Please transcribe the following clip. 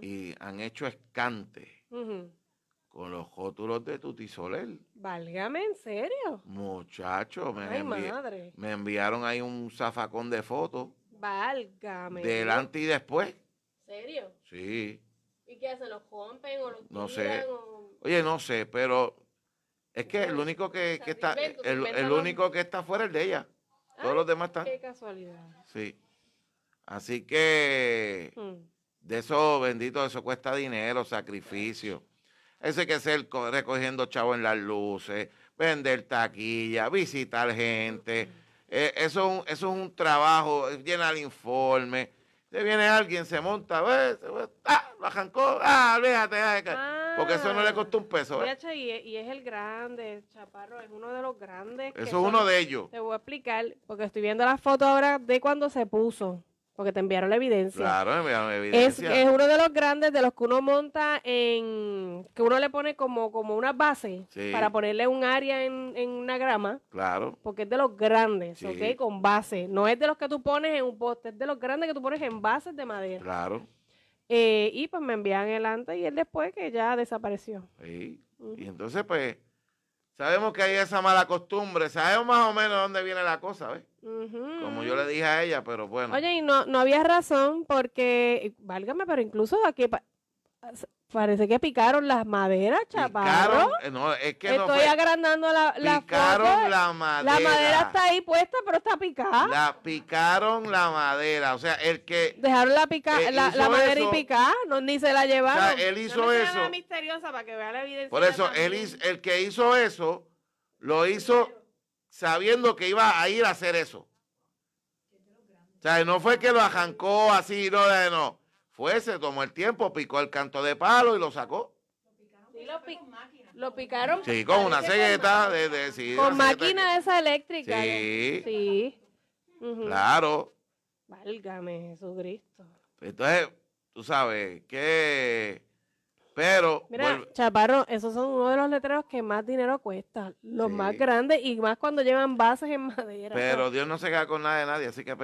y han hecho escante con los jótulos de Tuti Soler. Válgame, ¿en serio? Muchacho, me, me enviaron ahí un zafacón de fotos. Válgame. Delante y después. serio? Sí. ¿Y qué hacen? ¿Los rompen o los No sé. Oye, no sé, pero es que el único que, que está el, el, único que está fuera es de ella. Todos los demás están. Qué casualidad. Sí. Así que hmm. De eso, bendito, eso cuesta dinero, sacrificio. Ese que es el recogiendo chavo en las luces, vender taquilla, visitar gente. Eh, eso, es un trabajo, llena el informe. Se viene alguien, se monta, ve, ah, lo ah, déjate, ah, porque eso no le ah. costó un peso. ¿eh? y, es el grande, chaparro, es uno de los grandes. Eso es uno de ellos. Te voy a explicar, porque estoy viendo la foto ahora de cuando se puso porque te enviaron la evidencia. Claro, enviaron la evidencia. Es, uno de los grandes de los que uno monta en. que uno le pone como, como una base para ponerle un área en, una grama. Claro. Porque es de los grandes, ¿ok? Con base. No es de los que tú pones en un poste, es de los grandes que tú pones en bases de madera. Claro. Eh, y pues me envían el antes y el después que ya desapareció. Sí. Y entonces, pues, sabemos que hay esa mala costumbre, sabemos más o menos dónde viene la cosa, ¿ves? Como yo le dije a ella, pero bueno. Oye, y no, no había razón porque, válgame, pero incluso aquí parece que picaron las maderas, chaparro. Eh, no, es que Estoy no agrandando la, la Picaron la madera. La madera está ahí puesta, pero está picada. La picaron la madera, o sea, el que... Dejaron la, pica, eh, la, madera y picada, no, ni se la llevaron. O sea, él hizo eso. misteriosa para que vea la evidencia. Por eso, él el que hizo eso, lo hizo sabiendo que iba a ir a hacer eso. O sea, no fue que lo arrancó así, no, no. Fue, se tomó el tiempo, picó el canto de palo y lo sacó. Sí, lo, picaron. Sí, con una cegueta. De, sí, con máquina esa eléctrica. Sí. ¿eh? Sí. Claro. Válgame Jesucristo. Entonces, tú sabes que pero. Mira, Chaparro, esos son uno de los letreros que más dinero cuesta. Los más grandes y más cuando llevan bases en madera. Pero Dios no se queda con nada de nadie, así que